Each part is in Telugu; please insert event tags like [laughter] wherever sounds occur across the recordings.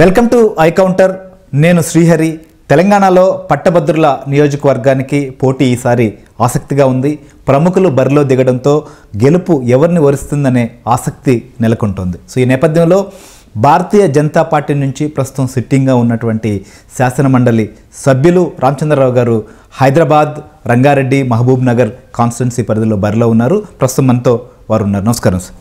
వెల్కమ్ టు ఐ కౌంటర్ నేను శ్రీహరి తెలంగాణలో పట్టభద్రుల నియోజకవర్గానికి పోటీ ఈసారి ఆసక్తిగా ఉంది ప్రముఖులు బరిలో దిగడంతో గెలుపు ఎవరిని వరుస్తుందనే ఆసక్తి నెలకొంటుంది సో ఈ నేపథ్యంలో భారతీయ జనతా పార్టీ నుంచి ప్రస్తుతం సిట్టింగ్గా ఉన్నటువంటి శాసనమండలి సభ్యులు రామచంద్రరావు గారు హైదరాబాద్ రంగారెడ్డి మహబూబ్ నగర్ కాన్స్టిట్యున్సీ పరిధిలో బరిలో ఉన్నారు ప్రస్తుతం మనతో వారు ఉన్నారు నమస్కారం సార్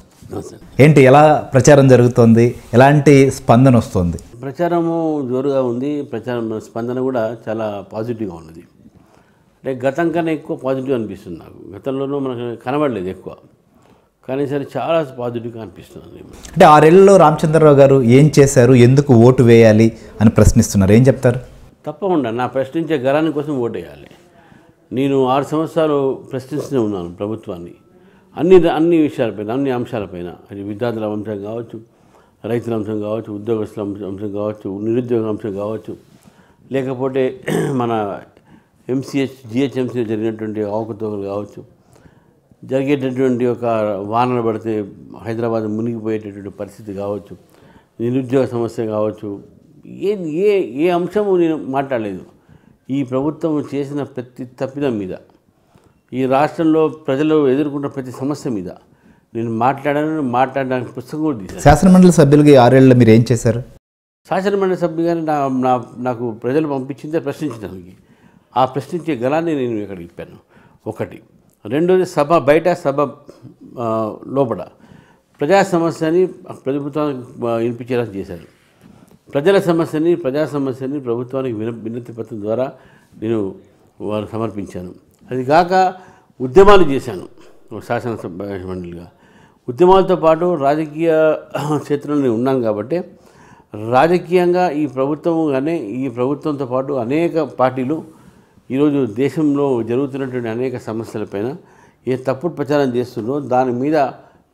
ఏంటి ఎలా ప్రచారం జరుగుతుంది ఎలాంటి స్పందన వస్తుంది ప్రచారము జోరుగా ఉంది ప్రచారం స్పందన కూడా చాలా పాజిటివ్గా ఉన్నది అంటే గతం కన్నా ఎక్కువ పాజిటివ్ అనిపిస్తుంది నాకు గతంలోనూ మనకు కనబడలేదు ఎక్కువ కానీ సరే చాలా పాజిటివ్గా అనిపిస్తుంది అంటే ఆరేళ్ళలో రామచంద్రరావు గారు ఏం చేశారు ఎందుకు ఓటు వేయాలి అని ప్రశ్నిస్తున్నారు ఏం చెప్తారు తప్పకుండా నా ప్రశ్నించే గలాని కోసం ఓటు వేయాలి నేను ఆరు సంవత్సరాలు ప్రశ్నిస్తూనే ఉన్నాను ప్రభుత్వాన్ని అన్ని అన్ని విషయాలపైన అన్ని అంశాలపైన అది విద్యార్థుల అంశం కావచ్చు రైతుల అంశం కావచ్చు ఉద్యోగస్తుల అంశం కావచ్చు నిరుద్యోగ అంశం కావచ్చు లేకపోతే [clears throat] మన ఎంసీహెచ్ జిహెచ్ఎంసీలో జరిగినటువంటి అవకతవకలు కావచ్చు జరిగేటటువంటి ఒక వానలు పడితే హైదరాబాద్ మునిగిపోయేటటువంటి పరిస్థితి కావచ్చు నిరుద్యోగ సమస్య కావచ్చు ఏ ఏ ఏ అంశము నేను మాట్లాడలేదు ఈ ప్రభుత్వం చేసిన ప్రతి తప్పిదం మీద ఈ రాష్ట్రంలో ప్రజలు ఎదుర్కొన్న ప్రతి సమస్య మీద నేను మాట్లాడాను మాట్లాడడానికి పుస్తకం కూడా తీశాను శాసనమండలి సభ్యులకి ఆరేళ్ళలో మీరు ఏం చేశారు శాసనమండలి సభ్యుగానే నా నా నాకు ప్రజలు పంపించిందే ప్రశ్నించడానికి ఆ ప్రశ్నించే గలాన్ని నేను ఇక్కడ ఇప్పాను ఒకటి రెండోది సభ బయట సభ లోపల ప్రజా సమస్యని ప్రభుత్వానికి వినిపించేలా చేశారు ప్రజల సమస్యని ప్రజా సమస్యని ప్రభుత్వానికి విన వినతి పత్రం ద్వారా నేను వారు సమర్పించాను అది కాక ఉద్యమాలు చేశాను శాసనసభ మండలిగా ఉద్యమాలతో పాటు రాజకీయ క్షేత్రంలో ఉన్నాం కాబట్టి రాజకీయంగా ఈ ప్రభుత్వం కానీ ఈ ప్రభుత్వంతో పాటు అనేక పార్టీలు ఈరోజు దేశంలో జరుగుతున్నటువంటి అనేక సమస్యలపైన ఏ తప్పుడు ప్రచారం చేస్తుందో దాని మీద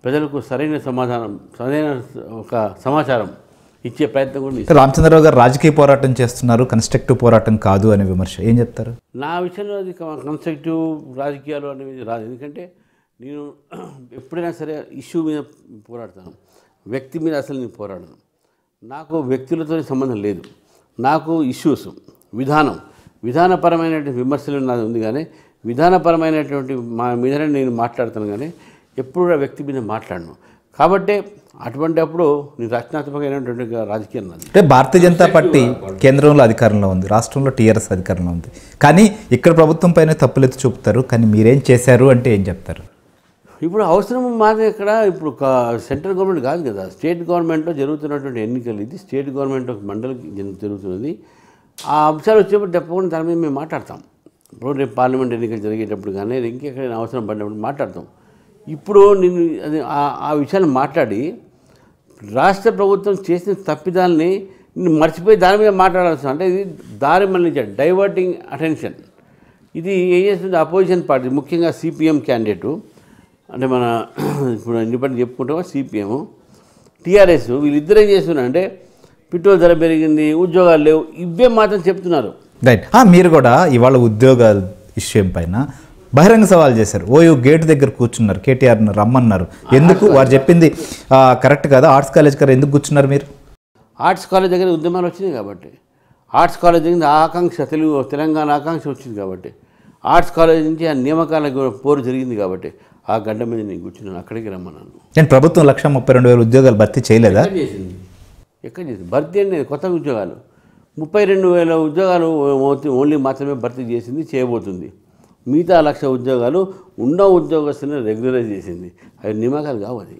ప్రజలకు సరైన సమాధానం సరైన ఒక సమాచారం ఇచ్చే ప్రయత్నం కూడా రామచంద్రరావు గారు రాజకీయ పోరాటం చేస్తున్నారు కన్స్ట్రక్టివ్ పోరాటం కాదు అనే విమర్శ ఏం చెప్తారు నా విషయంలో అది కన్స్ట్రక్టివ్ రాజకీయాలు అనేది రాదు ఎందుకంటే నేను [clears throat] ఎప్పుడైనా సరే ఇష్యూ మీద పోరాడతాను వ్యక్తి మీద అసలు నేను పోరాడను నాకు వ్యక్తులతో సంబంధం లేదు నాకు ఇష్యూస్ విధానం విధానపరమైనటువంటి విమర్శలు నాది ఉంది కానీ విధానపరమైనటువంటి మా మీద నేను మాట్లాడతాను కానీ ఎప్పుడు వ్యక్తి మీద మాట్లాడను కాబట్టి అటువంటి అప్పుడు రచనాత్మకమైనటువంటి రాజకీయం అంటే భారతీయ జనతా పార్టీ కేంద్రంలో అధికారంలో ఉంది రాష్ట్రంలో టీఆర్ఎస్ అధికారంలో ఉంది కానీ ఇక్కడ ప్రభుత్వం పైన తప్పులెత్తి చూపుతారు కానీ మీరేం చేశారు అంటే ఏం చెప్తారు ఇప్పుడు అవసరం మాది ఇక్కడ ఇప్పుడు సెంట్రల్ గవర్నమెంట్ కాదు కదా స్టేట్ గవర్నమెంట్లో జరుగుతున్నటువంటి ఎన్నికలు ఇది స్టేట్ గవర్నమెంట్ ఆఫ్ మండలికి జరుగుతున్నది ఆ అంశాలు వచ్చేప్పుడు తప్పకుండా దాని మీద మేము మాట్లాడతాం ఇప్పుడు రేపు పార్లమెంట్ ఎన్నికలు జరిగేటప్పుడు కానీ ఇంకెక్కడైనా అవసరం పడినప్పుడు మాట్లాడతాం ఇప్పుడు నేను అది ఆ విషయాన్ని మాట్లాడి రాష్ట్ర ప్రభుత్వం చేసిన తప్పిదాన్ని నేను మర్చిపోయి దాని మీద మాట్లాడాల్సిన అంటే ఇది దారి మళ్ళించాడు డైవర్టింగ్ అటెన్షన్ ఇది ఏం చేస్తుంది అపోజిషన్ పార్టీ ముఖ్యంగా సిపిఎం క్యాండిడేటు అంటే మన ఇప్పుడు ఇండిపెండెంట్ చెప్పుకుంటాము సిపిఎం టీఆర్ఎస్ వీళ్ళిద్దరు ఏం చేస్తున్నారంటే పెట్రోల్ ధర పెరిగింది ఉద్యోగాలు లేవు ఇవే మాత్రం చెప్తున్నారు మీరు కూడా ఇవాళ ఉద్యోగాల విషయం పైన బహిరంగ సవాల్ చేశారు ఓయూ గేట్ దగ్గర కూర్చున్నారు కేటీఆర్ రమ్మన్నారు ఎందుకు వారు చెప్పింది కరెక్ట్ కదా ఆర్ట్స్ కాలేజ్ కదా ఎందుకు కూర్చున్నారు మీరు ఆర్ట్స్ కాలేజ్ దగ్గర ఉద్యమాలు వచ్చింది కాబట్టి ఆర్ట్స్ కాలేజ్ దగ్గర ఆకాంక్ష తెలుగు తెలంగాణ ఆకాంక్ష వచ్చింది కాబట్టి ఆర్ట్స్ కాలేజ్ నుంచి ఆ నియామకాలకు పోరు జరిగింది కాబట్టి ఆ గడ్డ మీద నేను కూర్చున్నాను అక్కడికి రమ్మన్నాను నేను ప్రభుత్వం లక్ష ముప్పై రెండు వేల ఉద్యోగాలు భర్తీ చేయలేదా చేసింది ఎక్కడ చేసింది భర్తీ అనేది కొత్త ఉద్యోగాలు ముప్పై రెండు వేల ఉద్యోగాలు ఓన్లీ మాత్రమే భర్తీ చేసింది చేయబోతుంది మిగతా లక్ష ఉద్యోగాలు ఉన్న ఉద్యోగస్తులను రెగ్యులరైజ్ చేసింది అవి నియమకాలు కావు అది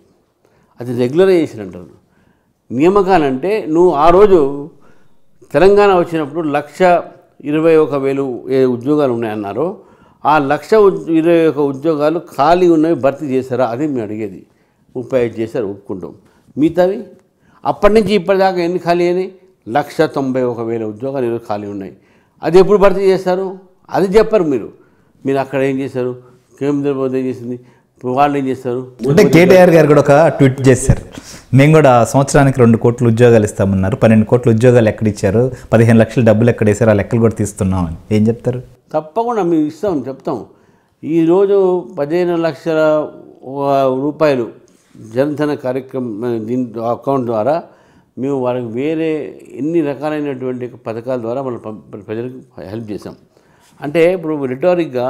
అది రెగ్యులరైజేషన్ అంటారు అంటే నువ్వు ఆ రోజు తెలంగాణ వచ్చినప్పుడు లక్ష ఇరవై ఒక వేలు ఏ ఉద్యోగాలు ఉన్నాయన్నారో ఆ లక్ష ఇరవై ఒక ఉద్యోగాలు ఖాళీ ఉన్నవి భర్తీ చేశారా అది మేము అడిగేది ముప్పై ఐదు చేశారు ఒప్పుకుంటాం మిగతావి అప్పటి నుంచి ఇప్పటిదాకా ఎన్ని ఖాళీ అయినాయి లక్ష తొంభై ఒక వేల ఉద్యోగాలు ఈరోజు ఖాళీ ఉన్నాయి అది ఎప్పుడు భర్తీ చేస్తారు అది చెప్పరు మీరు మీరు అక్కడ ఏం చేశారు ప్రభుత్వం ఏం చేసింది వాళ్ళు ఏం చేస్తారు అంటే కేటీఆర్ గారు కూడా ఒక ట్వీట్ చేశారు మేము కూడా సంవత్సరానికి రెండు కోట్లు ఉద్యోగాలు ఇస్తామన్నారు పన్నెండు కోట్లు ఉద్యోగాలు ఎక్కడ ఇచ్చారు పదిహేను లక్షలు డబ్బులు ఎక్కడ వేసారు ఆ లెక్కలు కూడా తీస్తున్నామని ఏం చెప్తారు తప్పకుండా మేము ఇస్తాం చెప్తాం ఈరోజు పదిహేను లక్షల రూపాయలు జనధన కార్యక్రమం దీని అకౌంట్ ద్వారా మేము వాళ్ళకి వేరే ఎన్ని రకాలైనటువంటి పథకాల ద్వారా మనం ప్రజలకు హెల్ప్ చేసాం అంటే ఇప్పుడు రిటారిక్గా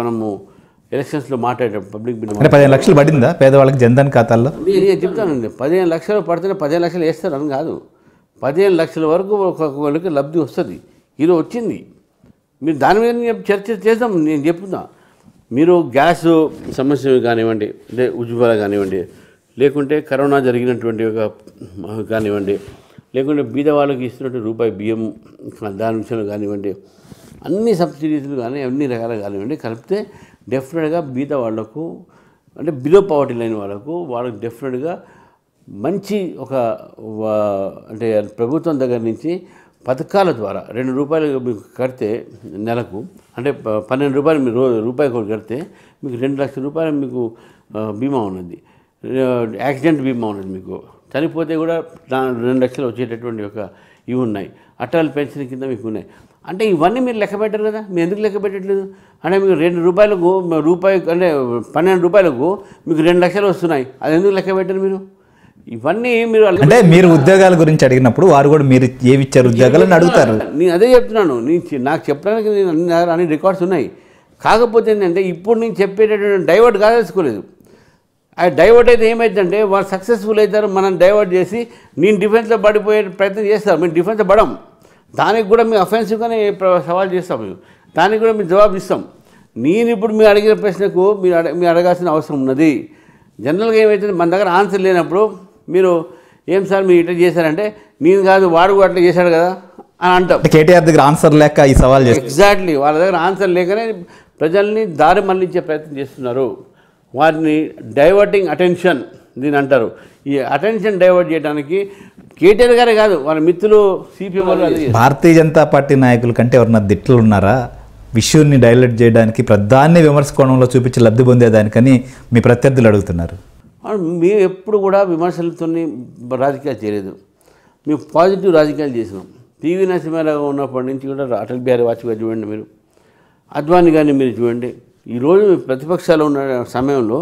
మనము ఎలక్షన్స్లో మాట్లాడేటప్పుడు పబ్లిక్ బిల్ పదిహేను లక్షలు పడిందా పేదవాళ్ళకి జన్ధన్ ఖాతాల్లో నేను చెప్తానండి పదిహేను లక్షలు పడితేనే పదిహేను లక్షలు వేస్తారు అని కాదు పదిహేను లక్షల వరకు ఒక్కొక్కరికి లబ్ధి వస్తుంది ఈరోజు వచ్చింది మీరు దాని మీద చర్చ చేద్దాం నేను చెప్తున్నా మీరు గ్యాస్ సమస్య కానివ్వండి అంటే ఉజ్వల కానివ్వండి లేకుంటే కరోనా జరిగినటువంటి ఒక కానివ్వండి లేకుంటే బీద వాళ్ళకి ఇస్తున్నటువంటి రూపాయి బియ్యం దాని విషయంలో కానివ్వండి అన్ని సబ్సిడీస్లు కానీ అన్ని రకాలు కానివ్వండి కలిపితే డెఫినెట్గా మిగతా వాళ్లకు అంటే బిలో పవర్టీ లైన్ వాళ్ళకు వాళ్ళకు డెఫినెట్గా మంచి ఒక అంటే ప్రభుత్వం దగ్గర నుంచి పథకాల ద్వారా రెండు రూపాయలు మీకు కడితే నెలకు అంటే పన్నెండు రూపాయలు మీరు రూపాయి కూడా కడితే మీకు రెండు లక్షల రూపాయలు మీకు బీమా ఉన్నది యాక్సిడెంట్ బీమా ఉన్నది మీకు చనిపోతే కూడా రెండు లక్షలు వచ్చేటటువంటి ఒక ఇవి ఉన్నాయి అటల్ పెన్షన్ కింద మీకు ఉన్నాయి అంటే ఇవన్నీ మీరు లెక్క పెట్టరు కదా మీరు ఎందుకు లెక్క పెట్టట్లేదు అంటే మీకు రెండు రూపాయలకు రూపాయి అంటే పన్నెండు రూపాయలకు మీకు రెండు లక్షలు వస్తున్నాయి అది ఎందుకు లెక్క పెట్టరు మీరు ఇవన్నీ మీరు అంటే మీరు ఉద్యోగాల గురించి అడిగినప్పుడు వారు కూడా మీరు ఏమి ఇచ్చారు ఉద్యోగాలని అడుగుతారు నేను అదే చెప్తున్నాను నేను నాకు చెప్పడానికి నేను అన్ని రికార్డ్స్ ఉన్నాయి కాకపోతే ఏంటంటే ఇప్పుడు నేను చెప్పేటటువంటి డైవర్ట్ కాదేసుకోలేదు ఆ డైవర్ట్ అయితే ఏమైందంటే వాళ్ళు సక్సెస్ఫుల్ అవుతారు మనం డైవర్ట్ చేసి నేను డిఫెన్స్లో పడిపోయే ప్రయత్నం చేస్తారు మేము డిఫెన్స్లో పడం దానికి కూడా మేము అఫెన్సివ్గానే సవాల్ చేస్తాం మేము దానికి కూడా మేము జవాబు ఇస్తాం నేను ఇప్పుడు మీరు అడిగిన ప్రశ్నకు మీరు అడ మీరు అడగాల్సిన అవసరం ఉన్నది జనరల్గా ఏమైతే మన దగ్గర ఆన్సర్ లేనప్పుడు మీరు ఏం సార్ మీరు ఇట్లా చేశారంటే నేను కాదు వాడు కూడా అట్లా చేశాడు కదా అని అంటాం కేటీఆర్ దగ్గర ఆన్సర్ లేక ఈ సవాల్ ఎగ్జాక్ట్లీ వాళ్ళ దగ్గర ఆన్సర్ లేకనే ప్రజల్ని దారి మళ్ళించే ప్రయత్నం చేస్తున్నారు వారిని డైవర్టింగ్ అటెన్షన్ దీని అంటారు ఈ అటెన్షన్ డైవర్ట్ చేయడానికి కేటీఆర్ గారే కాదు వాళ్ళ మిత్రులు సిపిఎం వాళ్ళు భారతీయ జనతా పార్టీ నాయకుల కంటే ఎవరన్నా దిట్లు ఉన్నారా విషయాన్ని డైలెట్ చేయడానికి ప్రధాన్ని విమర్శకోణంలో చూపించి లబ్ధి పొందేదానికని మీ ప్రత్యర్థులు అడుగుతున్నారు మేము ఎప్పుడు కూడా విమర్శలతో రాజకీయాలు చేయలేదు మేము పాజిటివ్ రాజకీయాలు చేసినాం టీవీ నరసింహారావు ఉన్నప్పటి నుంచి కూడా అటల్ బిహారీ వాజ్పేయి చూడండి మీరు అద్వాని గారిని మీరు చూడండి ఈరోజు ప్రతిపక్షాలు ఉన్న సమయంలో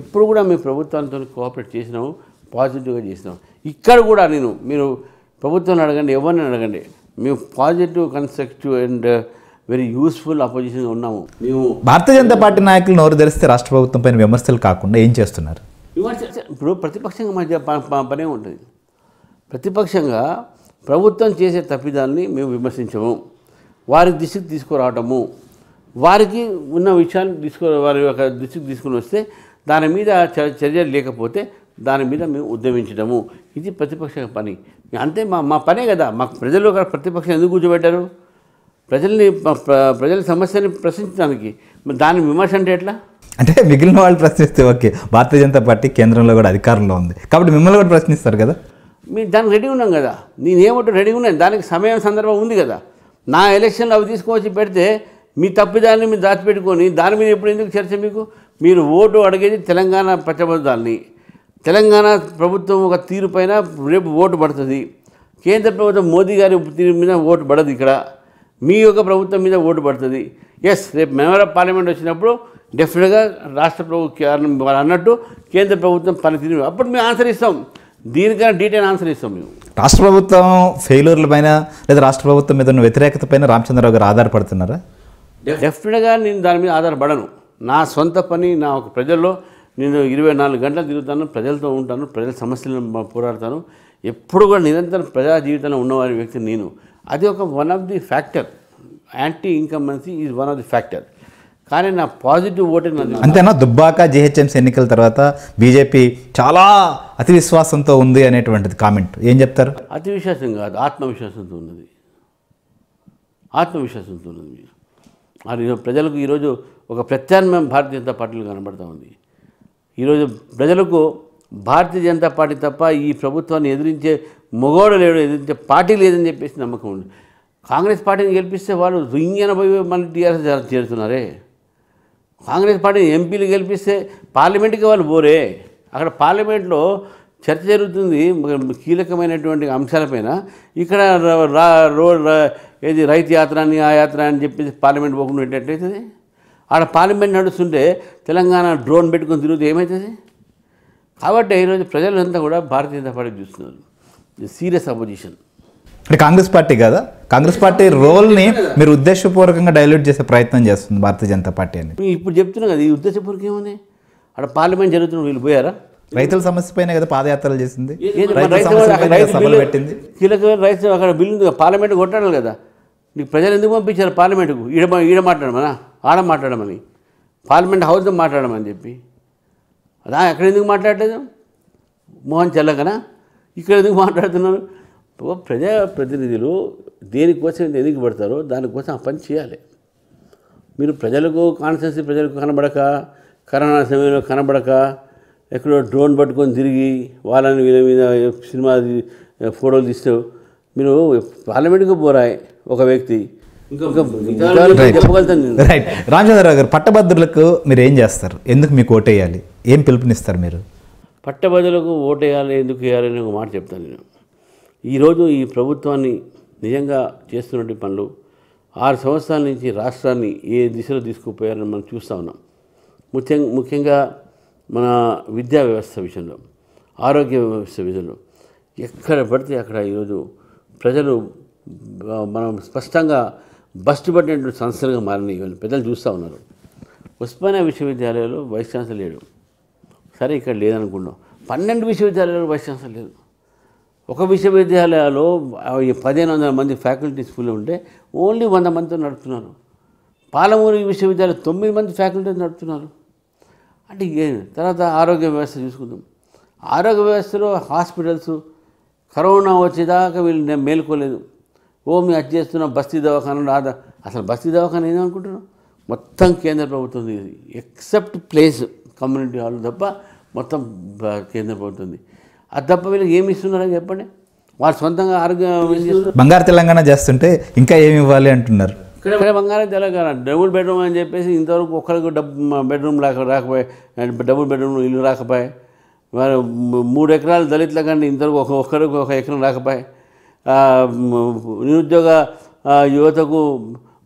ఎప్పుడు కూడా మేము ప్రభుత్వంతో కోఆపరేట్ చేసినాము పాజిటివ్గా చేసినాము ఇక్కడ కూడా నేను మీరు ప్రభుత్వం అడగండి ఎవరిని అడగండి మేము positive constructive and very useful opposition ఉన్నాము మేము భారతీయ జనతా పార్టీ నాయకులు నోరు ధరిస్తే రాష్ట్ర ప్రభుత్వం పైన విమర్శలు కాకుండా ఏం చేస్తున్నారు ఇప్పుడు ప్రతిపక్షంగా మధ్య పనే ఉంటుంది ప్రతిపక్షంగా ప్రభుత్వం చేసే తప్పిదాన్ని మేము విమర్శించము వారి దృష్టికి తీసుకురావటము వారికి ఉన్న విషయాన్ని తీసుకు వారి యొక్క దృష్టికి తీసుకుని వస్తే దాని మీద చర్యలు లేకపోతే దాని మీద మేము ఉద్యమించడము ఇది ప్రతిపక్ష పని అంతే మా మా పనే కదా మా ప్రజలు ఒక ప్రతిపక్షం ఎందుకు కూర్చోబెట్టారు ప్రజల్ని ప్రజల సమస్యని ప్రశ్నించడానికి దాని విమర్శ అంటే ఎట్లా అంటే మిగిలిన వాళ్ళు ప్రశ్నిస్తే ఓకే భారతీయ జనతా పార్టీ కేంద్రంలో కూడా అధికారంలో ఉంది కాబట్టి మిమ్మల్ని కూడా ప్రశ్నిస్తారు కదా మీరు దానికి రెడీ ఉన్నాం కదా నేనేమంటూ రెడీ ఉన్నాను దానికి సమయం సందర్భం ఉంది కదా నా ఎలక్షన్లో అవి తీసుకువచ్చి పెడితే మీ తప్పిదాన్ని మీరు దాచిపెట్టుకొని దాని మీద ఎప్పుడు ఎందుకు చర్చ మీకు మీరు ఓటు అడిగేది తెలంగాణ ప్రజాబద్ధాలని తెలంగాణ ప్రభుత్వం ఒక తీరు పైన రేపు ఓటు పడుతుంది కేంద్ర ప్రభుత్వం మోదీ గారి తీరు మీద ఓటు పడదు ఇక్కడ మీ యొక్క ప్రభుత్వం మీద ఓటు పడుతుంది ఎస్ రేపు మెమరా పార్లమెంట్ వచ్చినప్పుడు డెఫినెట్గా రాష్ట్ర ప్రభుత్వం అన్నట్టు కేంద్ర ప్రభుత్వం పనితీరు అప్పుడు మేము ఆన్సర్ ఇస్తాం దీనికైనా డీటెయిల్ ఆన్సర్ ఇస్తాం మేము రాష్ట్ర ప్రభుత్వం ఫెయిల్యూర్ల పైన లేదా రాష్ట్ర ప్రభుత్వం మీద ఉన్న వ్యతిరేకత పైన రామచంద్రరావు గారు ఆధారపడుతున్నారా డెఫినెట్గా నేను దాని మీద ఆధారపడను నా సొంత పని నా ఒక ప్రజల్లో నేను ఇరవై నాలుగు గంటలు తిరుగుతాను ప్రజలతో ఉంటాను ప్రజల సమస్యలను పోరాడతాను ఎప్పుడు కూడా నిరంతరం ప్రజా జీవితంలో ఉన్నవారి వ్యక్తి నేను అది ఒక one of the factor anti incumbency is one of the factor కానీ నా పాజిటివ్ ఓటే అంతేనా దుబ్బాక జిహెచ్ఎంసీ ఎన్నికల తర్వాత బీజేపీ చాలా అతి విశ్వాసంతో ఉంది అనేటువంటిది కామెంట్ ఏం చెప్తారు అతి విశ్వాసం కాదు ఆత్మవిశ్వాసంతో ఉన్నది ఆత్మవిశ్వాసంతో ఉన్నది ప్రజలకు ఈరోజు ఒక ప్రత్యామ్నాయం భారతీయ జనతా పార్టీలో కనబడుతూ ఉంది ఈరోజు ప్రజలకు భారతీయ జనతా పార్టీ తప్ప ఈ ప్రభుత్వాన్ని ఎదిరించే మొగోడు లేడు ఎదిరించే పార్టీ లేదని చెప్పేసి నమ్మకం ఉంది కాంగ్రెస్ పార్టీని గెలిపిస్తే వాళ్ళు రింగిన పోయి మళ్ళీ టీఆర్ఎస్ చేరుతున్నారే కాంగ్రెస్ పార్టీని ఎంపీలు గెలిపిస్తే పార్లమెంట్కి వాళ్ళు పోరే అక్కడ పార్లమెంట్లో చర్చ జరుగుతుంది కీలకమైనటువంటి అంశాలపైన ఇక్కడ రోడ్ ఏది రైతు యాత్ర అని ఆ యాత్ర అని చెప్పేసి పార్లమెంట్ పోకుండా ఏంటంటే ఆడ పార్లమెంట్ నడుస్తుంటే తెలంగాణ డ్రోన్ పెట్టుకుని తిరుగుతుంది ఏమవుతుంది కాబట్టి ఈరోజు ప్రజలంతా కూడా భారతీయ జనతా పార్టీ చూస్తున్నారు సీరియస్ అపోజిషన్ అంటే కాంగ్రెస్ పార్టీ కదా కాంగ్రెస్ పార్టీ రోల్ని మీరు ఉద్దేశపూర్వకంగా డైల్యూట్ చేసే ప్రయత్నం చేస్తుంది భారతీయ జనతా పార్టీ అని ఇప్పుడు చెప్తున్నాం కదా ఈ ఉద్దేశపూర్వకం ఏముంది అక్కడ పార్లమెంట్ జరుగుతున్న వీళ్ళు పోయారా రైతుల సమస్య పైన కదా పాదయాత్రలు చేసింది సభలు పెట్టింది కీలకమైన రైతు అక్కడ బిల్లు పార్లమెంట్ కొట్టాడు కదా నీకు ప్రజలు ఎందుకు పంపించారు పార్లమెంట్కు ఈడ ఈడ మాట్లాడమనా ఆడ మాట్లాడమని పార్లమెంట్ హౌస్లో మాట్లాడమని చెప్పి అదా ఎక్కడ ఎందుకు మాట్లాడలేదు మోహన్ చెల్లకనా ఇక్కడ ఎందుకు మాట్లాడుతున్నారు ప్రజా ప్రతినిధులు దేనికోసం ఎందుకు పడతారో దానికోసం ఆ పని చేయాలి మీరు ప్రజలకు కాన్స్టెన్సీ ప్రజలకు కనబడక కరోనా సమయంలో కనబడక ఎక్కడో డ్రోన్ పట్టుకొని తిరిగి వాళ్ళని వీళ్ళ మీద సినిమా ఫోటోలు తీస్తూ మీరు పార్లమెంట్కి పోరాయి ఒక వ్యక్తి రైట్ రామచంద్రరావు గారు పట్టభద్రులకు మీరు ఏం చేస్తారు ఎందుకు మీకు ఓటేయాలి ఏం పిలుపునిస్తారు మీరు పట్టభద్రులకు ఓటేయాలి ఎందుకు వేయాలి ఒక మాట చెప్తాను నేను ఈరోజు ఈ ప్రభుత్వాన్ని నిజంగా చేస్తున్నటువంటి పనులు ఆరు సంవత్సరాల నుంచి రాష్ట్రాన్ని ఏ దిశలో తీసుకుపోయారని మనం చూస్తూ ఉన్నాం ముఖ్య ముఖ్యంగా మన విద్యా వ్యవస్థ విషయంలో ఆరోగ్య వ్యవస్థ విషయంలో ఎక్కడ పడితే అక్కడ ఈరోజు ప్రజలు మనం స్పష్టంగా బస్ట్ పట్టినటువంటి సంస్థలుగా మారినాయి ఇవన్నీ పెద్దలు చూస్తూ ఉన్నారు ఉస్మానియా విశ్వవిద్యాలయంలో వైస్ ఛాన్సలర్ లేడు సరే ఇక్కడ లేదనుకున్నాం పన్నెండు విశ్వవిద్యాలయాలు వైస్ ఛాన్సలర్ లేదు ఒక విశ్వవిద్యాలయాలో పదిహేను వందల మంది ఫ్యాకల్టీ స్కూల్లో ఉంటే ఓన్లీ వంద మందితో నడుపుతున్నారు పాలమూరు విశ్వవిద్యాలయం తొమ్మిది మంది ఫ్యాకల్టీ నడుపుతున్నారు అంటే తర్వాత ఆరోగ్య వ్యవస్థ చూసుకుందాం ఆరోగ్య వ్యవస్థలో హాస్పిటల్స్ కరోనా వచ్చేదాకా వీళ్ళు మేల్కోలేదు ఓ మేము అది చేస్తున్న బస్తీ దవాఖాన రాదా అసలు బస్తీ దవాఖాన ఏమనుకుంటున్నాం మొత్తం కేంద్ర ప్రభుత్వం ఇది ఎక్సెప్ట్ ప్లేస్ కమ్యూనిటీ హాల్ తప్ప మొత్తం కేంద్ర ప్రభుత్వం అది తప్ప వీళ్ళకి ఏమి ఇస్తున్నారని చెప్పండి వాళ్ళు సొంతంగా ఆరోగ్యం బంగారు తెలంగాణ చేస్తుంటే ఇంకా ఏమి ఇవ్వాలి అంటున్నారు ఇక్కడ బంగారం తెలంగాణ డబుల్ బెడ్రూమ్ అని చెప్పేసి ఇంతవరకు ఒక్కరికి డబ్బు బెడ్రూమ్ రాక రాకపోయి డబుల్ బెడ్రూమ్ ఇల్లు రాకపోయాయి మూడు ఎకరాలు దళితుల కంటే ఇంతవరకు ఒక ఒక్కరికి ఒక ఎకరం రాకపోయాయి నిరుద్యోగ యువతకు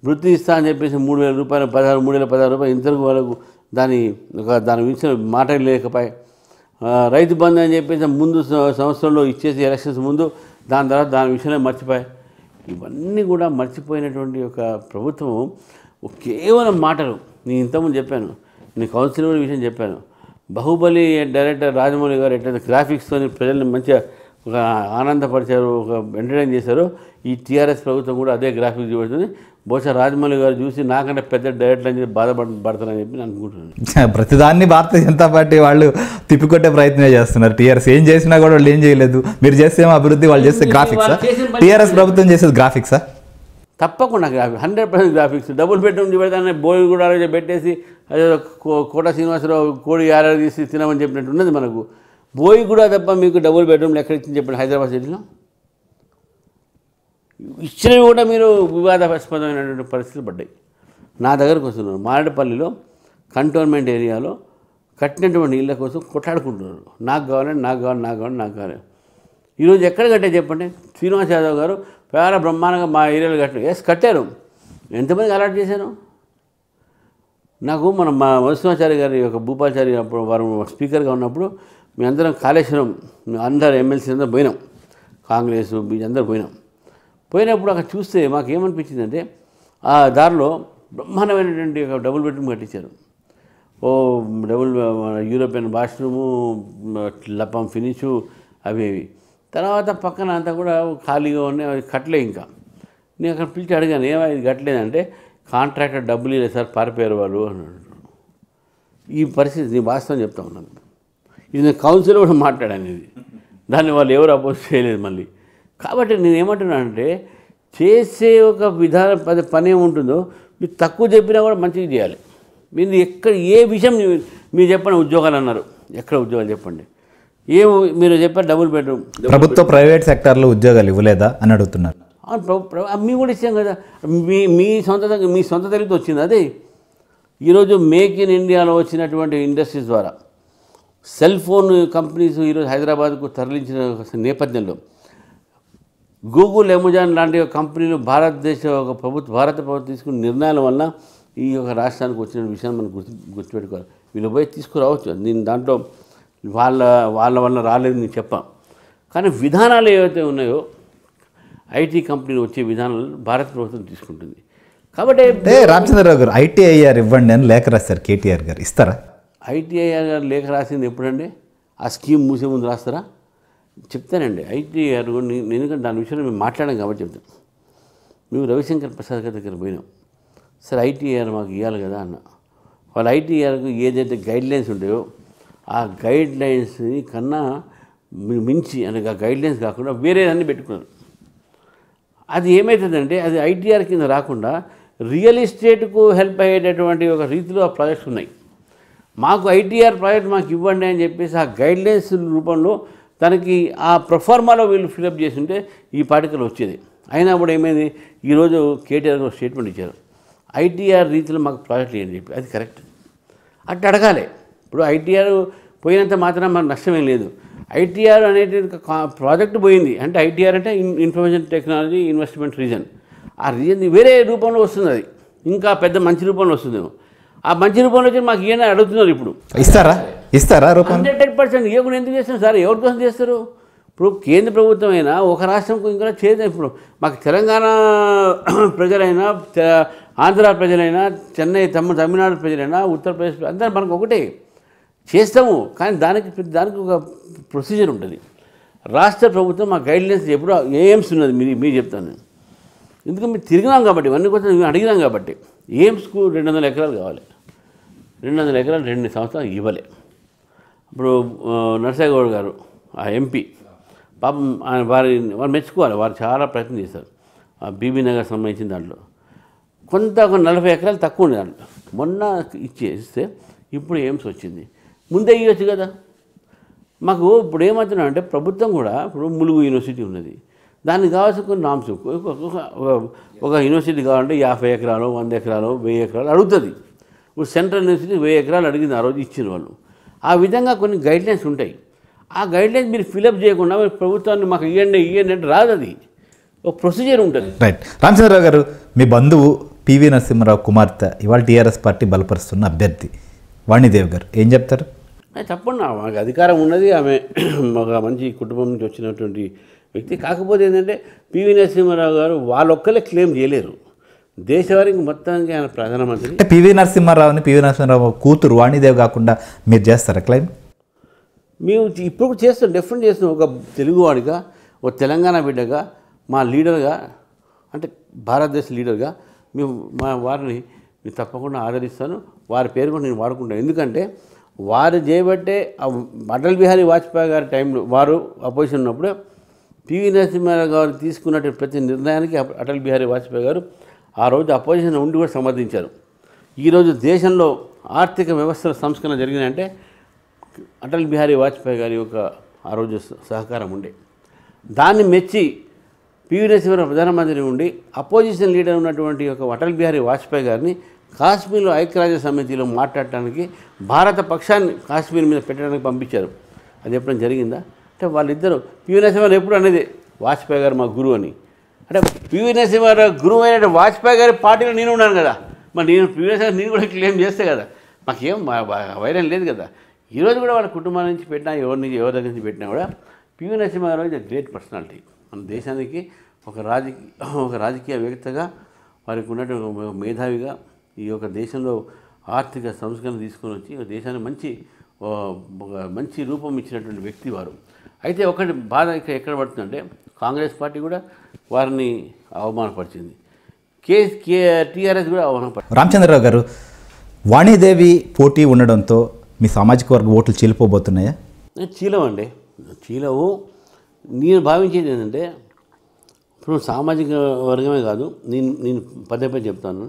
వృత్తి ఇస్తా అని చెప్పేసి మూడు వేల రూపాయలు పదహారు మూడు వేల పదహారు రూపాయలు ఇంతవరకు వాళ్ళకు దాని ఒక దాని మాట మాట్లాడలేకపోయాయి రైతు బంధు అని చెప్పేసి ముందు సంవత్సరంలో ఇచ్చేసి ఎలక్షన్స్ ముందు దాని తర్వాత దాని విషయంలో మర్చిపోయాయి ఇవన్నీ కూడా మర్చిపోయినటువంటి ఒక ప్రభుత్వం కేవలం మాటలు నేను ఇంతకుముందు చెప్పాను నేను కౌన్సిలింగ్ విషయం చెప్పాను బాహుబలి డైరెక్టర్ రాజమౌళి గారు ఎట్లయితే గ్రాఫిక్స్తో ప్రజల్ని మంచిగా ఒక ఆనందపరిచారు ఒక ఎంటర్టైన్ చేశారు ఈ టీఆర్ఎస్ ప్రభుత్వం కూడా అదే గ్రాఫిక్ చూపెడుతుంది బహుశా రాజమౌళి గారు చూసి నాకంటే పెద్ద డైరెక్టర్ అని చెప్పి పడతారని చెప్పి నేను అనుకుంటున్నాను [laughs] ప్రతిదాన్ని భారతీయ జనతా పార్టీ వాళ్ళు తిప్పికొట్టే ప్రయత్నం చేస్తున్నారు టీఆర్ఎస్ ఏం చేసినా కూడా వాళ్ళు ఏం చేయలేదు మీరు చేస్తే అభివృద్ధి వాళ్ళు చేస్తే గ్రాఫిక్స్ టీఆర్ఎస్ ప్రభుత్వం చేసేది గ్రాఫిక్సా తప్పకుండా graphics hundred percent graphics double bedroom పెడతానే బోయి కూడా పెట్టేసి అదే కోట శ్రీనివాసరావు కోడి ఆరాలు తీసి తినమని చెప్పినట్టు ఉన్నది మనకు బోయి కూడా తప్ప మీకు డబుల్ బెడ్రూమ్లు ఎక్కడ ఇచ్చింది చెప్పండి హైదరాబాద్ సిటీలో ఇచ్చినవి కూడా మీరు వివాదాస్పదమైనటువంటి పరిస్థితులు పడ్డాయి నా దగ్గరకు వస్తున్నారు మారేడుపల్లిలో కంటోన్మెంట్ ఏరియాలో కట్టినటువంటి ఇళ్ళ కోసం కొట్లాడుకుంటున్నారు నాకు కావాలని నాకు కావాలి నాకు కావాలి నాకు కావాలి ఈరోజు ఎక్కడ కట్టే చెప్పండి శ్రీనివాస్ యాదవ్ గారు పేరా బ్రహ్మాండంగా మా ఏరియాలో కట్టారు ఎస్ కట్టారు ఎంతమందికి అలర్ట్ చేశారు నాకు మన మా వసుమాచారి గారి యొక్క భూపాచారి అప్పుడు వారు స్పీకర్గా ఉన్నప్పుడు మేము అందరం కాళేశ్వరం అందరం ఎమ్మెల్సీ అందరం పోయినాం కాంగ్రెస్ అందరూ పోయినాం పోయినప్పుడు అక్కడ చూస్తే మాకు ఏమనిపించిందంటే ఆ దారిలో బ్రహ్మాండమైనటువంటి ఒక డబుల్ బెడ్రూమ్ కట్టించారు ఓ డబుల్ యూరోపియన్ బాష్రూము లపం ఫినిషు అవి ఇవి తర్వాత పక్కన అంతా కూడా ఖాళీగా ఉన్నాయి అవి కట్టలే ఇంకా నేను అక్కడ పిలిచి అడిగాను ఏమో ఇది కట్టలేదంటే కాంట్రాక్టర్ డబ్బులు లేదు సార్ పారిపోయారు వాళ్ళు అన్నాడు ఈ పరిస్థితి నీ వాస్తవం చెప్తా ఉన్నాను ఇది నేను కౌన్సిల్ కూడా మాట్లాడాను ఇది దాన్ని వాళ్ళు ఎవరు అపోజ్ చేయలేదు మళ్ళీ కాబట్టి నేను ఏమంటున్నానంటే చేసే ఒక విధానం పని పని ఏముంటుందో మీరు తక్కువ చెప్పినా కూడా మంచిగా చేయాలి మీరు ఎక్కడ ఏ విషయం మీరు చెప్పండి ఉద్యోగాలు అన్నారు ఎక్కడ ఉద్యోగాలు చెప్పండి ఏం మీరు చెప్పారు డబుల్ బెడ్రూమ్ ప్రభుత్వ ప్రైవేట్ సెక్టార్లో ఉద్యోగాలు ఇవ్వలేదా అని అడుగుతున్నారు మీ కూడా ఇచ్చాం కదా మీ మీ సొంత మీ సొంత తరగతి వచ్చింది అది ఈరోజు మేక్ ఇన్ ఇండియాలో వచ్చినటువంటి ఇండస్ట్రీస్ ద్వారా సెల్ ఫోన్ కంపెనీస్ ఈరోజు హైదరాబాద్కు తరలించిన నేపథ్యంలో గూగుల్ అమెజాన్ లాంటి కంపెనీలు భారతదేశ ఒక ప్రభుత్వ భారత ప్రభుత్వం తీసుకున్న నిర్ణయాల వల్ల ఈ యొక్క రాష్ట్రానికి వచ్చిన విషయాన్ని మనం గుర్తు గుర్తుపెట్టుకోవాలి వీళ్ళు పోయి తీసుకురావచ్చు నేను దాంట్లో వాళ్ళ వాళ్ళ వల్ల రాలేదు నేను చెప్పా కానీ విధానాలు ఏవైతే ఉన్నాయో ఐటీ కంపెనీలు వచ్చే విధానాలు భారత ప్రభుత్వం తీసుకుంటుంది కాబట్టి రామచంద్రరావు గారు ఐటీఐఆర్ ఇవ్వండి అని లేఖ రాస్తారు కేటీఆర్ గారు ఇస్తారా ఐటీఐ గారు లేఖ రాసింది ఎప్పుడండి ఆ స్కీమ్ మూసే ముందు రాస్తారా చెప్తానండి ఐటీఐ గారు ఎందుకంటే దాని విషయంలో మేము మాట్లాడాం కాబట్టి చెప్తాను మేము రవిశంకర్ ప్రసాద్ గారి దగ్గర పోయినాం సరే ఐటీఆర్ మాకు ఇవ్వాలి కదా అన్న వాళ్ళు ఐటీఆర్కు ఏదైతే గైడ్లైన్స్ ఉంటాయో ఆ గైడ్లైన్స్ కన్నా మించి అనగా గైడ్లైన్స్ కాకుండా వేరే దాన్ని పెట్టుకున్నారు అది ఏమవుతుందంటే అది ఐటీఆర్ కింద రాకుండా రియల్ ఎస్టేట్కు హెల్ప్ అయ్యేటటువంటి ఒక రీతిలో ఆ ప్రాజెక్ట్స్ ఉన్నాయి మాకు ఐటీఆర్ ప్రాజెక్ట్ మాకు ఇవ్వండి అని చెప్పేసి ఆ గైడ్లైన్స్ రూపంలో తనకి ఆ ప్రొఫార్మాలో వీళ్ళు ఫిలప్ చేసి ఉంటే ఈ పాటికలు వచ్చేది అయినా కూడా ఏమైంది ఈరోజు కేటీఆర్ స్టేట్మెంట్ ఇచ్చారు ఐటీఆర్ రీతిలో మాకు ప్రాజెక్ట్ లేదని చెప్పి అది కరెక్ట్ అట్లా అడగాలి ఇప్పుడు ఐటీఆర్ పోయినంత మాత్రం మనకు నష్టమేం లేదు ఐటీఆర్ అనేది ప్రాజెక్ట్ పోయింది అంటే ఐటీఆర్ అంటే ఇన్ఫర్మేషన్ టెక్నాలజీ ఇన్వెస్ట్మెంట్ రీజన్ ఆ రీజన్ వేరే రూపంలో వస్తుంది అది ఇంకా పెద్ద మంచి రూపంలో వస్తుందేమో ఆ మంచి రూపంలో వచ్చి మాకు ఈయన అడుగుతున్నారు ఇప్పుడు ఇస్తారా ఇస్తారా హండ్రెడ్ పర్సెంట్ ఇవ్వకుండా ఎందుకు చేస్తారు సార్ ఎవరి కోసం చేస్తారు ఇప్పుడు కేంద్ర ప్రభుత్వం అయినా ఒక రాష్ట్రంకు ఇంకా చేయదు ఇప్పుడు మాకు తెలంగాణ [clears throat] ప్రజలైనా ఆంధ్ర ప్రజలైనా చెన్నై తమిళ తమిళనాడు ప్రజలైనా ఉత్తరప్రదేశ్ అందరూ మనకు ఒకటే చేస్తాము కానీ దానికి దానికి ఒక ప్రొసీజర్ ఉంటుంది రాష్ట్ర ప్రభుత్వం మా గైడ్లైన్స్ ఎప్పుడు ఏఎమ్స్ ఉన్నది మీరు మీరు చెప్తాను ఎందుకంటే మీరు తిరిగినాం కాబట్టి ఇవన్నీ మేము అడిగినాం కాబట్టి ఏమ్స్కు రెండు వందల ఎకరాలు కావాలి రెండు వందల ఎకరాలు రెండు సంవత్సరాలు ఇవ్వలే ఇప్పుడు నరసయ్యగౌడ్ గారు ఆ ఎంపీ పాపం ఆయన వారి వారు మెచ్చుకోవాలి వారు చాలా ప్రయత్నం చేశారు బీబీ నగర్ సంబంధించిన దాంట్లో కొంత ఒక నలభై ఎకరాలు తక్కువ ఉంది దాంట్లో మొన్న ఇచ్చేస్తే ఇప్పుడు ఎయిమ్స్ వచ్చింది ముందే ఇవ్వచ్చు కదా మాకు ఇప్పుడు ఏమవుతున్నాం అంటే ప్రభుత్వం కూడా ఇప్పుడు ములుగు యూనివర్సిటీ ఉన్నది దానికి కావాల్సిన కొన్ని నామ్స్ ఒక యూనివర్సిటీ కావాలంటే యాభై ఎకరాలు వంద ఎకరాలు వెయ్యి ఎకరాలు అడుగుతుంది ఇప్పుడు సెంట్రల్ యూనివర్సిటీ వెయ్యి ఎకరాలు అడిగింది ఆ రోజు ఇచ్చిన వాళ్ళు ఆ విధంగా కొన్ని గైడ్లైన్స్ ఉంటాయి ఆ గైడ్లైన్స్ మీరు ఫిలప్ చేయకుండా మీరు ప్రభుత్వాన్ని మాకు ఇవ్వండి ఇవ్వండి అంటే రాదు అది ఒక ప్రొసీజర్ ఉంటుంది రైట్ రామచంద్రరావు గారు మీ బంధువు పివి నరసింహరావు కుమార్తె ఇవాళ టీఆర్ఎస్ పార్టీ బలపరుస్తున్న అభ్యర్థి వాణిదేవ్ గారు ఏం చెప్తారు తప్పకుండా మాకు అధికారం ఉన్నది ఆమె [clears throat] ఒక మంచి కుటుంబం నుంచి వచ్చినటువంటి వ్యక్తి కాకపోతే ఏంటంటే పివి నరసింహారావు గారు వాళ్ళొక్కలే క్లెయిమ్ చేయలేరు దేశవారికి మొత్తానికి ఆయన ప్రధానమంత్రి అంటే పివి నరసింహారావుని పివి నరసింహారావు కూతురు వాణిదేవి కాకుండా మీరు చేస్తారా క్లైమ్ మేము ఇప్పుడు చేస్తాం డెఫినెట్ చేస్తాం ఒక తెలుగువాడిగా ఒక తెలంగాణ బిడ్డగా మా లీడర్గా అంటే భారతదేశ లీడర్గా మేము మా వారిని నేను తప్పకుండా ఆదరిస్తాను వారి పేరు కూడా నేను వాడుకుంటాను ఎందుకంటే వారు చేయబట్టే అటల్ బిహారీ వాజ్పేయి గారి టైంలో వారు అపోజిషన్ ఉన్నప్పుడు పివి నరసింహారావు గారు తీసుకున్నటువంటి ప్రతి నిర్ణయానికి అటల్ బిహారీ వాజ్పేయి గారు ఆ రోజు అపోజిషన్ ఉండి కూడా సమర్థించారు ఈరోజు దేశంలో ఆర్థిక వ్యవస్థల సంస్కరణ జరిగిందంటే అటల్ బిహారీ వాజ్పేయి గారి యొక్క ఆ రోజు సహకారం ఉండే దాన్ని మెచ్చి పివి నరసింహరావు ప్రధానమంత్రి ఉండి అపోజిషన్ లీడర్ ఉన్నటువంటి ఒక అటల్ బిహారీ వాజ్పేయి గారిని కాశ్మీర్లో ఐక్యరాజ్య సమితిలో మాట్లాడటానికి భారత పక్షాన్ని కాశ్మీర్ మీద పెట్టడానికి పంపించారు అది ఎప్పుడైనా జరిగిందా అంటే వాళ్ళిద్దరూ పివి నరసింహరావు ఎప్పుడు అనేది వాజ్పేయి గారు మా గురువు అని అంటే పివి నరసింహారావు గురువు అయిన వాజ్పేయి గారి పార్టీలో నేను ఉన్నాను కదా మరి నేను పివి నరసింహారావు నేను కూడా క్లెయిమ్ చేస్తే కదా మాకేం వైరం లేదు కదా ఈరోజు కూడా వాళ్ళ కుటుంబాల నుంచి పెట్టినా ఎవరి నుంచి ఎవరి దగ్గర నుంచి పెట్టినా కూడా పివి నరసింహారావు ఇది గ్రేట్ పర్సనాలిటీ మన దేశానికి ఒక రాజకీయ ఒక రాజకీయ వ్యక్తగా వారికి ఉన్నటువంటి మేధావిగా ఈ యొక్క దేశంలో ఆర్థిక సంస్కరణ తీసుకొని వచ్చి దేశాన్ని మంచి మంచి రూపం ఇచ్చినటువంటి వ్యక్తి వారు అయితే ఒకటి బాధ ఇక్కడ ఎక్కడ పడుతుందంటే కాంగ్రెస్ పార్టీ కూడా వారిని అవమానపరిచింది కే టీఆర్ఎస్ కూడా అవమానపరిచింది రామచంద్రరావు గారు వాణిదేవి పోటీ ఉండడంతో మీ సామాజిక వర్గ ఓట్లు చీలిపోబోతున్నాయా చీలవండి చీలవు నేను భావించేది ఏంటంటే ఇప్పుడు సామాజిక వర్గమే కాదు నేను నేను పదే పదే చెప్తాను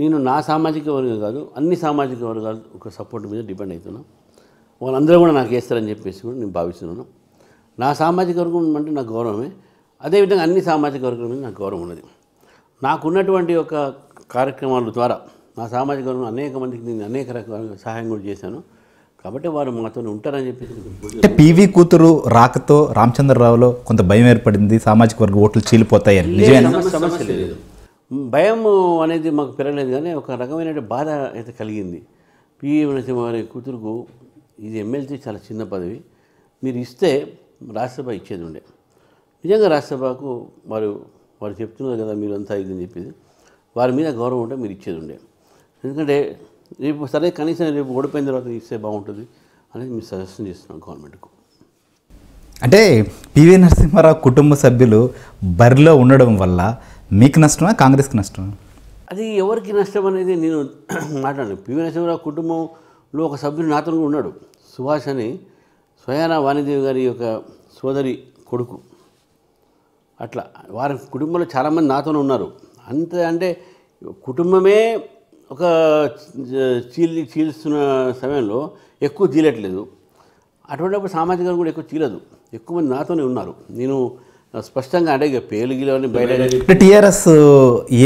నేను నా సామాజిక వర్గం కాదు అన్ని సామాజిక వర్గాలు ఒక సపోర్ట్ మీద డిపెండ్ అవుతున్నాను వాళ్ళందరూ కూడా నాకు వేస్తారని చెప్పేసి కూడా నేను భావిస్తున్నాను నా సామాజిక వర్గం అంటే నాకు గౌరవమే అదేవిధంగా అన్ని సామాజిక వర్గం మీద నాకు గౌరవం ఉన్నది నాకున్నటువంటి ఒక కార్యక్రమాల ద్వారా నా సామాజిక వర్గం అనేక మందికి నేను అనేక రకాల సహాయం కూడా చేశాను కాబట్టి వారు మాతో ఉంటారని చెప్పేసి అంటే పివి కూతురు రాకతో రామచంద్రరావులో కొంత భయం ఏర్పడింది సామాజిక వర్గ ఓట్లు చీలిపోతాయని నిజమైన సమస్య లేదు భయం అనేది మాకు పెరగలేదు కానీ ఒక రకమైన బాధ అయితే కలిగింది పివి నరసింహారావు కూతురుకు ఇది ఎమ్మెల్సీ చాలా చిన్న పదవి మీరు ఇస్తే రాజ్యసభ ఇచ్చేది ఉండే నిజంగా రాజ్యసభకు వారు వారు చెప్తున్నారు కదా మీరంతా ఇదని చెప్పేది వారి మీద గౌరవం ఉంటే మీరు ఇచ్చేది ఉండే ఎందుకంటే రేపు సరే కనీసం రేపు ఓడిపోయిన తర్వాత ఇస్తే బాగుంటుంది అనేది మీరు సజెషన్ చేస్తున్నాం గవర్నమెంట్కు అంటే పివి నరసింహారావు కుటుంబ సభ్యులు బరిలో ఉండడం వల్ల మీకు నష్టమా కాంగ్రెస్కి నష్టమా అది ఎవరికి నష్టం అనేది నేను [clears throat] మాట్లాడాను పివి నరసింహారావు కుటుంబంలో ఒక సభ్యుడు నాతో ఉన్నాడు సుభాష్ అని స్వయాన వాణిదేవి గారి యొక్క సోదరి కొడుకు అట్లా వారి కుటుంబంలో చాలామంది నాతోనే ఉన్నారు అంత అంటే కుటుంబమే ఒక చీలి చీలుస్తున్న సమయంలో ఎక్కువ చీలట్లేదు అటువంటిప్పుడు సామాజిక కూడా ఎక్కువ చీలదు ఎక్కువ మంది నాతోనే ఉన్నారు నేను స్పష్టంగా అంటే ఇక పేలు గిలవని బయట టీఆర్ఎస్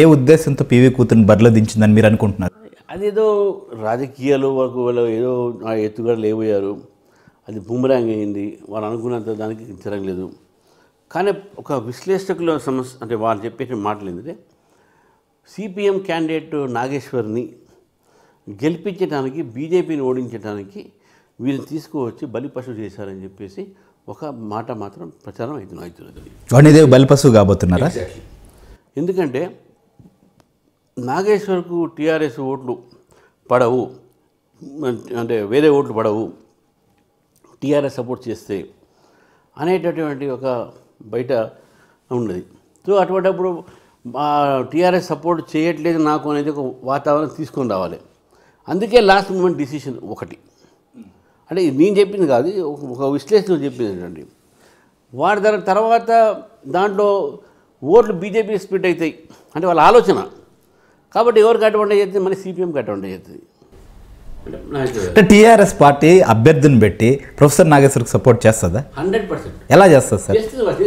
ఏ ఉద్దేశంతో పీవీ కూతురుని బరిలో దించిందని మీరు అనుకుంటున్నారు అదేదో రాజకీయాలు వాళ్ళకు వాళ్ళు ఏదో ఎత్తుగడలు ఏమయ్యారు అది బూమరాంగ్ అయింది వాళ్ళు అనుకున్నంత దానికి జరగలేదు కానీ ఒక విశ్లేషకుల సమస్య అంటే వాళ్ళు చెప్పేసిన మాటలు ఏంటంటే సిపిఎం క్యాండిడేట్ నాగేశ్వర్ని గెలిపించడానికి బీజేపీని ఓడించడానికి వీరిని తీసుకువచ్చి బలిపశువు చేశారని చెప్పేసి ఒక మాట మాత్రం ప్రచారం అవుతుంది అవుతుంది బలిపశు కాబోతున్నారా ఎందుకంటే నాగేశ్వర్కు టీఆర్ఎస్ ఓట్లు పడవు అంటే వేరే ఓట్లు పడవు టీఆర్ఎస్ సపోర్ట్ చేస్తే అనేటటువంటి ఒక బయట ఉన్నది సో అటువంటిప్పుడు టీఆర్ఎస్ సపోర్ట్ చేయట్లేదు నాకు అనేది ఒక వాతావరణం తీసుకొని రావాలి అందుకే లాస్ట్ మూమెంట్ డిసిషన్ ఒకటి అంటే నేను చెప్పింది కాదు ఒక విశ్లేషణ చెప్పింది అండి వాడి దాని తర్వాత దాంట్లో ఓట్లు బీజేపీ స్ప్లిట్ అవుతాయి అంటే వాళ్ళ ఆలోచన కాబట్టి ఎవరికి అటువంటి అవుతుంది మళ్ళీ సిపిఎంకి అటువంటి అవుతుంది అంటే టీఆర్ఎస్ పార్టీ అభ్యర్థిని పెట్టి ప్రొఫెసర్ నాగేశ్వర్కి సపోర్ట్ చేస్తుందా హండ్రెడ్ పర్సెంట్ ఎలా చేస్తుంది సార్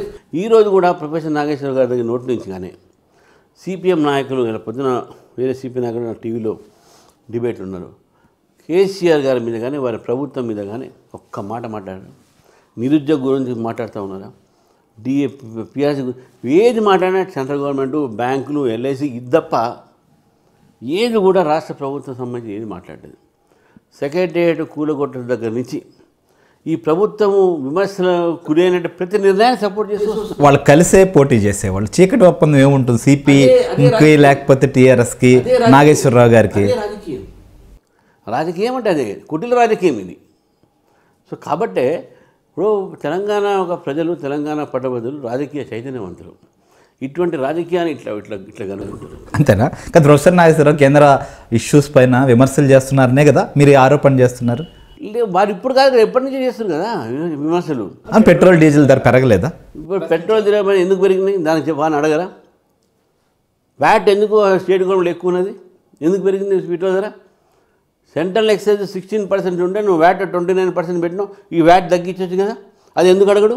ఈరోజు కూడా ప్రొఫెసర్ నాగేశ్వర్ గారి దగ్గర నోటి నుంచి కానీ సిపిఎం నాయకులు ఇలా పొద్దున వేరే సిపి నాయకులు టీవీలో డిబేట్లు ఉన్నారు కేసీఆర్ గారి మీద కానీ వారి ప్రభుత్వం మీద కానీ ఒక్క మాట మాట్లాడారు నిరుద్యోగ గురించి మాట్లాడుతూ ఉన్నారా డిఏ పిఆర్సీ ఏది మాట్లాడినా సెంట్రల్ గవర్నమెంట్ బ్యాంకులు ఎల్ఐసి ఇది తప్ప ఏది కూడా రాష్ట్ర ప్రభుత్వం సంబంధించి ఏది మాట్లాడలేదు సెక్రటేరియట్ కూలగొట్టడం దగ్గర నుంచి ఈ ప్రభుత్వము విమర్శలు గురైనట్టు ప్రతి నిర్ణయాన్ని సపోర్ట్ చేస్తూ వాళ్ళు కలిసే పోటీ చేసేవాళ్ళు చీకటి ఒప్పందం ఏముంటుంది సిపి లేకపోతే టీఆర్ఎస్కి నాగేశ్వరరావు గారికి రాజకీయం అంటే అదే కుటిల రాజకీయం ఇది సో కాబట్టే ఇప్పుడు తెలంగాణ ఒక ప్రజలు తెలంగాణ పట్టభద్రులు రాజకీయ చైతన్యవంతులు ఇటువంటి రాజకీయాన్ని ఇట్లా ఇట్లా ఇట్లా కనుగొంటారు అంతేనా కదా ప్రొఫెసర్ నాగేశ్వరరావు కేంద్ర ఇష్యూస్ పైన విమర్శలు చేస్తున్నారనే కదా మీరు ఆరోపణ చేస్తున్నారు వారు ఇప్పుడు కాదు ఎప్పటి నుంచి చేస్తారు కదా విమర్శలు పెట్రోల్ డీజిల్ ధర పెరగలేదా ఇప్పుడు పెట్రోల్ ధర ఎందుకు పెరిగినాయి దానికి వాని అడగరా వ్యాట్ ఎందుకు స్టేట్ గవర్నమెంట్ ఎక్కువ ఉన్నది ఎందుకు పెరిగింది పెట్రోల్ ధర సెంట్రల్ ఎక్సైజ్ సిక్స్టీన్ పర్సెంట్ ఉంటే నువ్వు వ్యాట్ ట్వంటీ నైన్ పర్సెంట్ పెట్టినావు ఈ వ్యాట్ తగ్గించవచ్చు కదా అది ఎందుకు అడగడు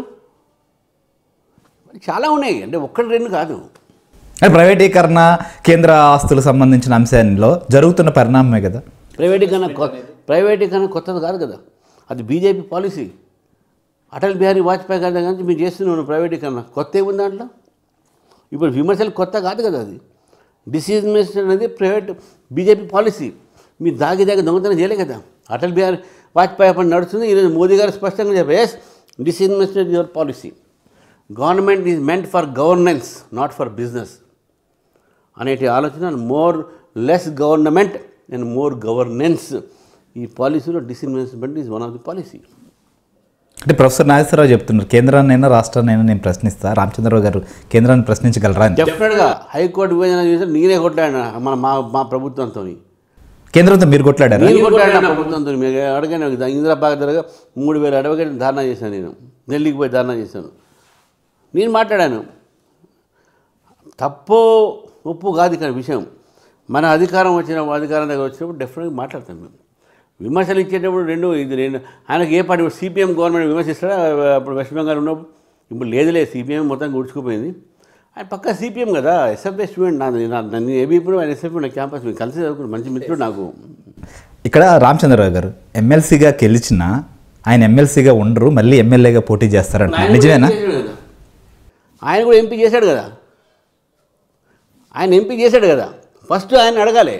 చాలా ఉన్నాయి అంటే ఒక్కటి రెండు కాదు ప్రైవేటీకరణ కేంద్ర ఆస్తులకు సంబంధించిన అంశంలో జరుగుతున్న పరిణామమే కదా ప్రైవేటీకరణ ప్రైవేటీకరణ కొత్తది కాదు కదా అది బీజేపీ పాలసీ అటల్ బిహారీ వాజ్పేయి గారి దగ్గర మీరు మేము చేస్తున్నాను ప్రైవేటీకరణ కొత్త ఏముంది దాంట్లో ఇప్పుడు విమర్శలు కొత్త కాదు కదా అది డిసిజన్ మేషన్ అనేది ప్రైవేట్ బీజేపీ పాలసీ మీరు దాగి దాగి దొంగతనం చేయలే కదా అటల్ బిహారీ వాజ్పేయి అప్పుడు నడుస్తుంది ఈరోజు మోదీ గారు స్పష్టంగా చెప్పారు ఎస్ డిసిజన్ మేషన్ your policy government is meant for governance not for business అనేటి ఆలోచన more less government and more governance ఈ పాలసీలో disinvestment is one of the policy అంటే ప్రొఫెసర్ నాగేశ్వరరావు చెప్తున్నారు రాష్ట్రాన్ని అయినా నేను ప్రశ్నిస్తా రామచంద్రరావు గారు కేంద్రాన్ని ప్రశ్నించగలరా అని డెఫినెట్గా హైకోర్టు విభజన చేస్తే నేనే కొట్లాడిన మన మా మా ప్రభుత్వంతో కేంద్రంతో మీరు కొట్లాడారు నేను కొట్లాడిన ప్రభుత్వంతో మీరు అడగండి ఇందిరా దగ్గర మూడు వేల అడవగా ధారణ చేశాను నేను ఢిల్లీకి పోయి ధారణ చేశాను నేను మాట్లాడాను తప్పు ఒప్పు కాదు ఇక్కడ విషయం మన అధికారం వచ్చిన అధికారం దగ్గర వచ్చినప్పుడు డెఫినెట్గా మాట్లాడతాం మేము విమర్శలు ఇచ్చేటప్పుడు రెండు ఇది నేను ఆయనకు ఏ పార్టీ సిపిఎం గవర్నమెంట్ విమర్శిస్తాడా అప్పుడు వెస్ట్ బెంగాల్ ఉన్నప్పుడు ఇప్పుడు లేదులే సిపిఎం మొత్తం గుడుచుకుపోయింది ఆయన పక్క సిపిఎం కదా ఎస్ఎఫ్ఏ స్టూడెంట్ నా ఏబీ ఇప్పుడు ఆయన ఎస్ఎఫ్ఏ ఉన్న క్యాంపస్ మీకు కలిసి చదువుకుని మంచి మిత్రుడు నాకు ఇక్కడ రామచంద్రరావు గారు ఎమ్మెల్సీగా గెలిచిన ఆయన ఎమ్మెల్సీగా ఉండరు మళ్ళీ ఎమ్మెల్యేగా పోటీ చేస్తారంట నిజమేనా ఆయన కూడా ఎంపీ చేశాడు కదా ఆయన ఎంపీ చేశాడు కదా ఫస్ట్ ఆయన అడగాలి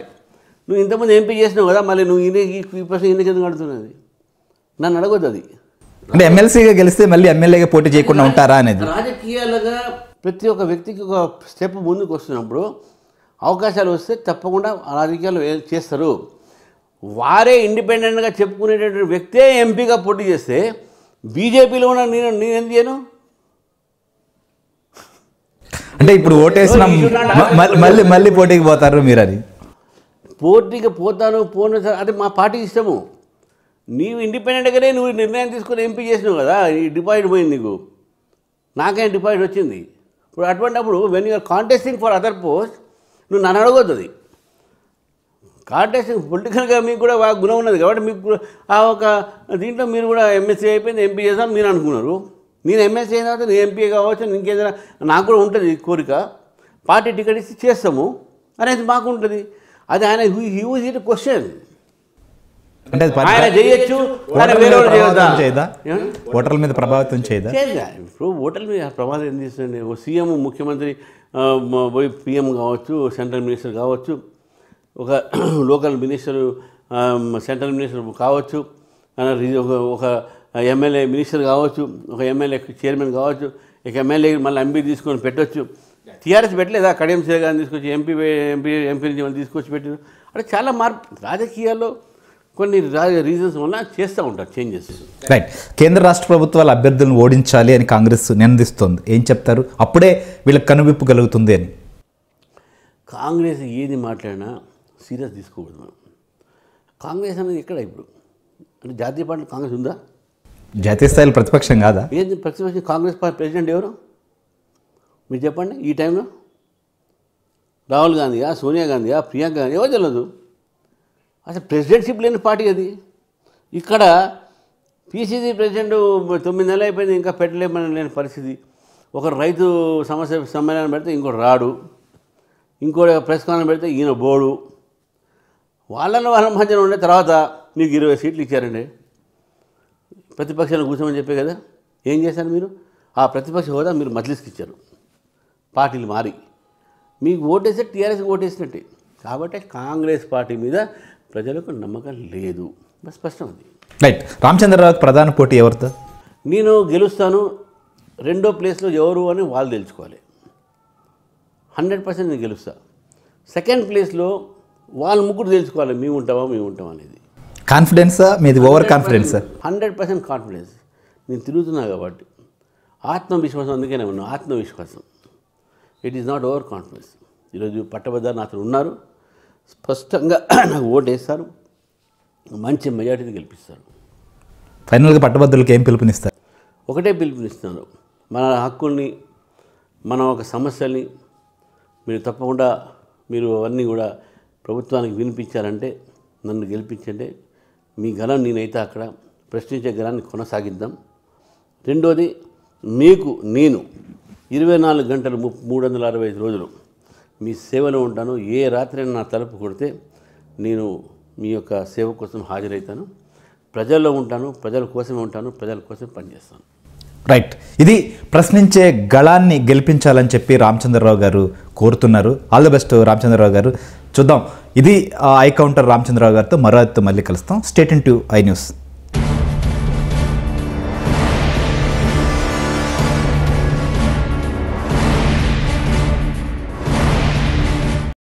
నువ్వు ఇంతమంది ఎంపీ చేసినావు కదా మళ్ళీ నువ్వు ఈయన ఈ ప్రశ్న ఈయనకి ఎందుకు అడుగుతున్నది నన్ను అడగద్దు అది అంటే ఎమ్మెల్సీగా గెలిస్తే మళ్ళీ ఎమ్మెల్యేగా పోటీ చేయకుండా ఉంటారా అనేది రాజకీయాలుగా ప్రతి ఒక్క వ్యక్తికి ఒక స్టెప్ ముందుకు వస్తున్నప్పుడు అవకాశాలు వస్తే తప్పకుండా రాజకీయాలు చేస్తారు వారే ఇండిపెండెంట్గా చెప్పుకునేటటువంటి వ్యక్తే ఎంపీగా పోటీ చేస్తే బీజేపీలో ఉన్న నేను నేను ఎందుకు చేయను అంటే ఇప్పుడు ఓటేసిన మళ్ళీ మళ్ళీ పోటీకి పోతారు మీరు అది పోటీకి పోతాను పోను అది మా పార్టీ ఇష్టము నీవు ఇండిపెండెంట్గానే నువ్వు నిర్ణయం తీసుకుని ఎంపీ చేసినావు కదా ఈ డిపాజిట్ పోయింది నీకు నాకేం డిపాజిట్ వచ్చింది ఇప్పుడు అటువంటిప్పుడు when you're contesting for other post నువ్వు నన్ను అడగొద్దు కాంటెస్టింగ్ పొలిటికల్గా మీకు కూడా బాగా గుణం ఉన్నది కాబట్టి మీకు ఆ ఒక దీంట్లో మీరు కూడా ఎంఎస్సీ అయిపోయింది ఎంపీ చేద్దాం మీరు అనుకున్నారు నేను ఎమ్మెల్సీ అయిన తర్వాత నేను ఎంపీ కావచ్చు ఇంకేదైనా నాకు కూడా ఉంటుంది కోరిక పార్టీ టికెట్ ఇచ్చి చేస్తాము అనేది మాకు ఉంటుంది అది ఆయన హ్యూజ్ ఇట్ క్వశ్చన్ అంటే ఆయన చేయొచ్చు ఓటర్ల మీద ప్రభావితం చేయదా ఇప్పుడు ఓటర్ల మీద ప్రభావితం ఏం చేస్తుందండి ఓ సీఎం ముఖ్యమంత్రి పోయి పిఎం కావచ్చు సెంట్రల్ మినిస్టర్ కావచ్చు ఒక [clears throat] లోకల్ మినిస్టర్ సెంట్రల్ మినిస్టర్ కావచ్చు ఒక ఎమ్మెల్యే మినిస్టర్ కావచ్చు ఒక ఎమ్మెల్యే చైర్మన్ కావచ్చు ఇక ఎమ్మెల్యే మళ్ళీ ఎంపీ తీసుకొని పెట్టొచ్చు టీఆర్ఎస్ పెట్టలేదా కడియం గారిని తీసుకొచ్చి ఎంపీ ఎంపీ ఎంపీ నుంచి తీసుకొచ్చి పెట్టారు అంటే చాలా మార్పు రాజకీయాల్లో కొన్ని రీజన్స్ వల్ల చేస్తూ ఉంటారు చేంజెస్ రైట్ కేంద్ర రాష్ట్ర ప్రభుత్వాలు అభ్యర్థులను ఓడించాలి అని కాంగ్రెస్ నిందిస్తుంది ఏం చెప్తారు అప్పుడే వీళ్ళకి కనువిప్పు కలుగుతుంది అని కాంగ్రెస్ ఏది మాట్లాడినా సీరియస్ తీసుకోకూడదు కాంగ్రెస్ అనేది ఎక్కడ ఇప్పుడు అంటే జాతీయ పార్టీ కాంగ్రెస్ ఉందా జాతీయ స్థాయిలో ప్రతిపక్షం కాదా ఏది ప్రతిపక్షం కాంగ్రెస్ పార్టీ ప్రెసిడెంట్ ఎవరు మీరు చెప్పండి ఈ టైంలో రాహుల్ గాంధీయా సోనియా గాంధీయా ప్రియాంక గాంధీ ఎవరు తెలియదు అసలు ప్రెసిడెంట్షిప్ లేని పార్టీ అది ఇక్కడ పీసీసీ ప్రెసిడెంట్ తొమ్మిది నెలలు అయిపోయింది ఇంకా పెట్టలేమని లేని పరిస్థితి ఒక రైతు సమస్య సమ్మేళనం పెడితే ఇంకోటి రాడు ఇంకోటి ప్రెస్ కాన్ఫరెన్స్ పెడితే ఈయన బోడు వాళ్ళని వాళ్ళ మధ్యన ఉండే తర్వాత మీకు ఇరవై సీట్లు ఇచ్చారండి ప్రతిపక్షాన్ని కూర్చోమని చెప్పే కదా ఏం చేశారు మీరు ఆ ప్రతిపక్ష హోదా మీరు మజ్లిస్కి ఇచ్చారు పార్టీలు మారి మీకు ఓటేస్తే టీఆర్ఎస్ ఓటేసినట్టే కాబట్టి కాంగ్రెస్ పార్టీ మీద ప్రజలకు నమ్మకం లేదు స్పష్టం అది రైట్ రామచంద్రరావు ప్రధాన పోటీ ఎవరితో నేను గెలుస్తాను రెండో ప్లేస్లో ఎవరు అని వాళ్ళు తెలుసుకోవాలి హండ్రెడ్ పర్సెంట్ నేను గెలుస్తా సెకండ్ ప్లేస్లో వాళ్ళు ముగ్గురు తెలుసుకోవాలి మేము ఉంటామా మేము ఉంటామా అనేది కాన్ఫిడెన్సా మీది over confidence hundred percent confidence నేను తిరుగుతున్నా కాబట్టి ఆత్మవిశ్వాసం అందుకేనే ఉన్నా ఆత్మవిశ్వాసం it is not over confidence ఈరోజు పట్టభద్రాన్ని అతను ఉన్నారు స్పష్టంగా [clears throat] నాకు ఓటు వేస్తారు మంచి మెజార్టీని గెలిపిస్తారు ఫైనల్గా పట్టభద్రులకు ఏం పిలుపునిస్తారు ఒకటే పిలుపునిస్తున్నారు మన హక్కుల్ని మన ఒక సమస్యల్ని మీరు తప్పకుండా మీరు అవన్నీ కూడా ప్రభుత్వానికి వినిపించారంటే నన్ను గెలిపించండి మీ గలం నేనైతే అక్కడ ప్రశ్నించే గలాన్ని కొనసాగిద్దాం రెండోది మీకు నేను ఇరవై నాలుగు గంటలు మూడు వందల అరవై ఐదు రోజులు మీ సేవలో ఉంటాను ఏ రాత్రి నా తలుపు కొడితే నేను మీ యొక్క సేవ కోసం హాజరవుతాను ప్రజల్లో ఉంటాను ప్రజల కోసమే ఉంటాను ప్రజల కోసం పనిచేస్తాను రైట్ ఇది ప్రశ్నించే గళాన్ని గెలిపించాలని చెప్పి రామచంద్రరావు గారు కోరుతున్నారు ఆల్ ద బెస్ట్ రామచంద్రరావు గారు చూద్దాం ఇది ఐ కౌంటర్ రామచంద్రరావు గారితో మరో మళ్ళీ కలుస్తాం state and to I news